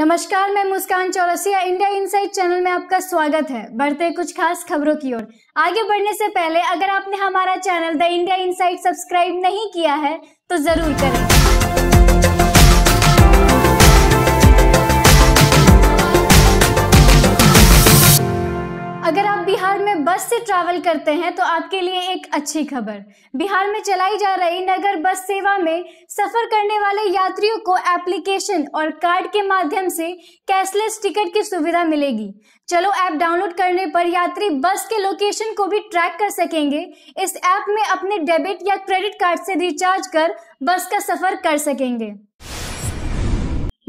नमस्कार मैं Muskan Chaurasia India Inside channel में आपका स्वागत है बढ़ते कुछ खास खबरों की ओर आगे बढ़ने से पहले अगर आपने हमारा channel the India Inside subscribe नहीं किया है तो जरूर करें अगर आप बिहार में बस से ट्रैवल करते हैं तो आपके लिए एक अच्छी खबर बिहार में चलाई जा रही नगर बस सेवा में सफर करने वाले यात्रियों को एप्लीकेशन और कार्ड के माध्यम से कैशलेस टिकट की सुविधा मिलेगी चलो ऐप डाउनलोड करने पर यात्री बस के लोकेशन को भी ट्रैक कर सकेंगे इस ऐप में अपने डेबिट या क्रेडिट कार्ड से रिचार्ज कर बस का सफर कर सकेंगे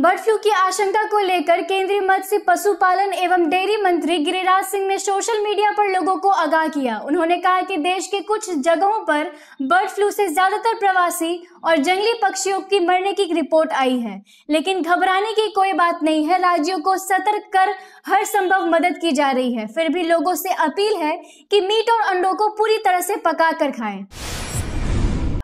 बर्ड फ्लू की आशंका को लेकर केंद्रीय मत्स्य पशुपालन एवं डेयरी मंत्री गिरिराज सिंह ने सोशल मीडिया पर लोगों को आगाह किया उन्होंने कहा कि देश के कुछ जगहों पर बर्ड फ्लू से ज्यादातर प्रवासी और जंगली पक्षियों की मरने की रिपोर्ट आई है लेकिन घबराने की कोई बात नहीं है राज्यों को सतर्क कर हर संभव मदद की जा रही है फिर भी लोगों से अपील है कि मीट और अंडों को पूरी तरह से पका कर खाएं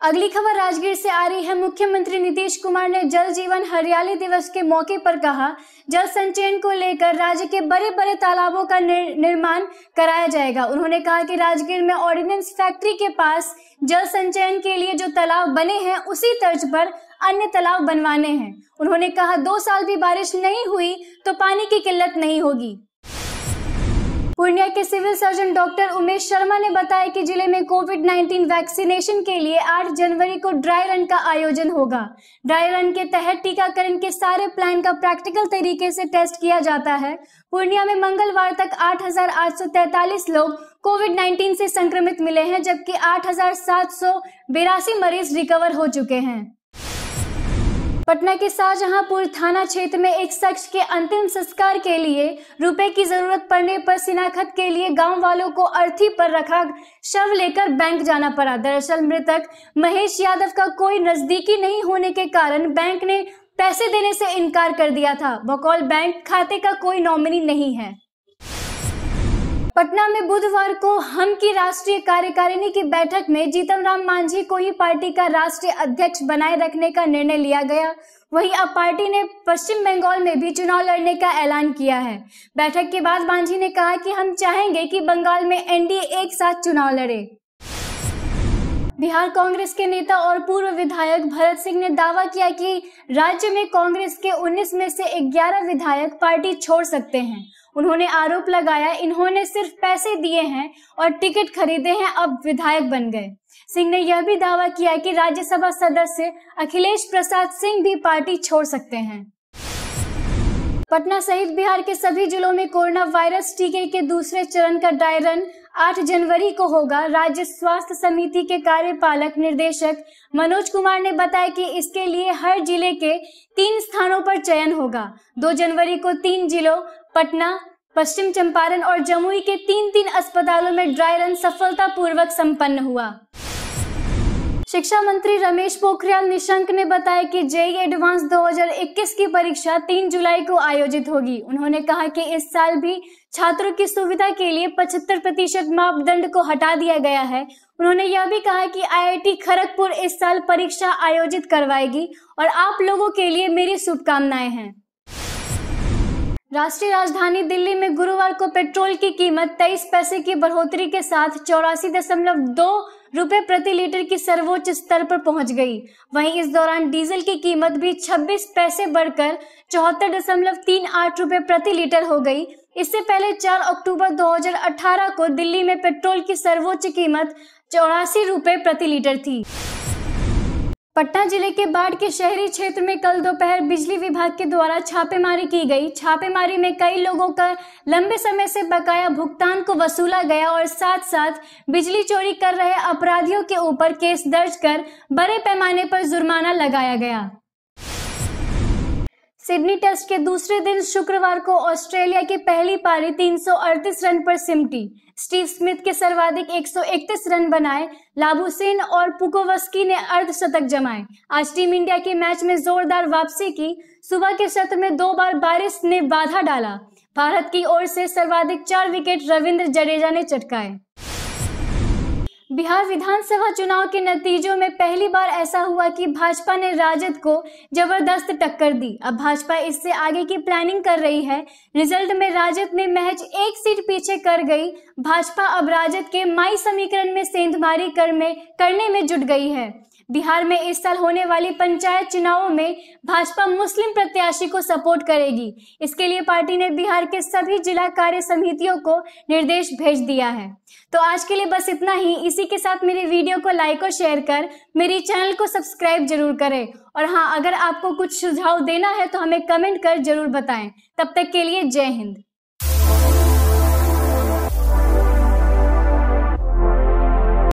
अगली खबर राजगीर से आ रही है मुख्यमंत्री नीतीश कुमार ने जल जीवन हरियाली दिवस के मौके पर कहा जल संचयन को लेकर राज्य के बड़े बड़े तालाबों का निर, निर्माण कराया जाएगा उन्होंने कहा कि राजगीर में ऑर्डिनेंस फैक्ट्री के पास जल संचयन के लिए जो तालाब बने हैं उसी तर्ज पर अन्य तालाब बनवाने हैं उन्होंने कहा दो साल भी बारिश नहीं हुई तो पानी की किल्लत नहीं होगी पूर्णिया के civil surgeon doctor Umesh Sharma ने बताया कि जिले में कोविड 19 वैक्सीनेशन के लिए 8 जनवरी को ड्राई रन का आयोजन होगा ड्राई रन के तहत टीकाकरण के सारे प्लान का प्रैक्टिकल तरीके से टेस्ट किया जाता है पूर्णिया में मंगलवार तक 8,843 लोग कोविड 19 से संक्रमित मिले हैं जबकि आठ मरीज रिकवर हो चुके हैं पटना के शाहजहांपुर थाना क्षेत्र में एक शख्स के अंतिम संस्कार के लिए रुपए की जरूरत पड़ने पर शिनाखत के लिए गांव वालों को अर्थी पर रखा शव लेकर बैंक जाना पड़ा दरअसल मृतक महेश यादव का कोई नजदीकी नहीं होने के कारण बैंक ने पैसे देने से इनकार कर दिया था बकौल बैंक खाते का कोई नॉमिनी नहीं है पटना में बुधवार को हम की राष्ट्रीय कार्यकारिणी की बैठक में जीतन राम मांझी को ही पार्टी का राष्ट्रीय अध्यक्ष बनाए रखने का निर्णय लिया गया वहीं अब पार्टी ने पश्चिम बंगाल में भी चुनाव लड़ने का ऐलान किया है बैठक के बाद मांझी ने कहा कि हम चाहेंगे कि बंगाल में एनडीए एक साथ चुनाव लड़े बिहार कांग्रेस के नेता और पूर्व विधायक भरत सिंह ने दावा किया कि राज्य में कांग्रेस के 19 में से 11 विधायक पार्टी छोड़ सकते हैं उन्होंने आरोप लगाया इन्होंने सिर्फ पैसे दिए हैं और टिकट खरीदे हैं अब विधायक बन गए सिंह ने यह भी दावा किया कि राज्यसभा सदस्य अखिलेश प्रसाद सिंह भी पार्टी छोड़ सकते हैं पटना सहित बिहार के सभी जिलों में कोरोना वायरस टीके के दूसरे चरण का ड्राई रन आठ जनवरी को होगा राज्य स्वास्थ्य समिति के कार्यपालक निर्देशक मनोज कुमार ने बताया कि इसके लिए हर जिले के तीन स्थानों पर चयन होगा दो जनवरी को तीन जिलों पटना पश्चिम चंपारण और जमुई के तीन तीन अस्पतालों में ड्राई रन सफलता पूर्वक सम्पन्न हुआ शिक्षा मंत्री रमेश पोखरियाल निशंक ने बताया कि जेई एडवांस 2021 की परीक्षा 3 जुलाई को आयोजित होगी उन्होंने कहा कि इस साल भी छात्रों की सुविधा के लिए 75 प्रतिशत मापदंड को हटा दिया गया है उन्होंने यह भी कहा कि आईआईटी खड़गपुर इस साल परीक्षा आयोजित करवाएगी और आप लोगों के लिए मेरी शुभकामनाएं हैं राष्ट्रीय राजधानी दिल्ली में गुरुवार को पेट्रोल की कीमत 23 पैसे की बढ़ोतरी के साथ चौरासी दशमलव दो रुपए प्रति लीटर की सर्वोच्च स्तर पर पहुंच गई वहीं इस दौरान डीजल की कीमत भी 26 पैसे बढ़कर चौहत्तर दशमलव तीन आठ रुपए प्रति लीटर हो गई इससे पहले 4 अक्टूबर 2018 को दिल्ली में पेट्रोल की सर्वोच्च कीमत चौरासी रुपए प्रति लीटर थी पटना जिले के बाढ़ के शहरी क्षेत्र में कल दोपहर बिजली विभाग के द्वारा छापेमारी की गई छापेमारी में कई लोगों का लंबे समय से बकाया भुगतान को वसूला गया और साथ साथ बिजली चोरी कर रहे अपराधियों के ऊपर केस दर्ज कर बड़े पैमाने पर जुर्माना लगाया गया सिडनी टेस्ट के दूसरे दिन शुक्रवार को ऑस्ट्रेलिया की पहली पारी 338 रन पर सिमटी स्टीव स्मिथ के सर्वाधिक 131 रन बनाए लाभुसेन और पुकोवस्की ने अर्धशतक जमाए आज टीम इंडिया के मैच में जोरदार वापसी की सुबह के सत्र में दो बार बारिश ने बाधा डाला भारत की ओर से सर्वाधिक चार विकेट रविंद्र जडेजा ने चटकाए बिहार विधानसभा चुनाव के नतीजों में पहली बार ऐसा हुआ कि भाजपा ने राजद को जबरदस्त टक्कर दी अब भाजपा इससे आगे की प्लानिंग कर रही है रिजल्ट में राजद ने महज एक सीट पीछे कर गई भाजपा अब राजद के माई समीकरण में सेंधमारी कर में करने में जुट गई है बिहार में इस साल होने वाली पंचायत चुनावों में भाजपा मुस्लिम प्रत्याशी को सपोर्ट करेगी इसके लिए पार्टी ने बिहार के सभी जिला कार्य समितियों को निर्देश भेज दिया है तो आज के लिए बस इतना ही इसी के साथ मेरे वीडियो को लाइक और शेयर कर मेरे चैनल को सब्सक्राइब जरूर करें और हाँ अगर आपको कुछ सुझाव देना है तो हमें कमेंट कर जरूर बताएं तब तक के लिए जय हिंद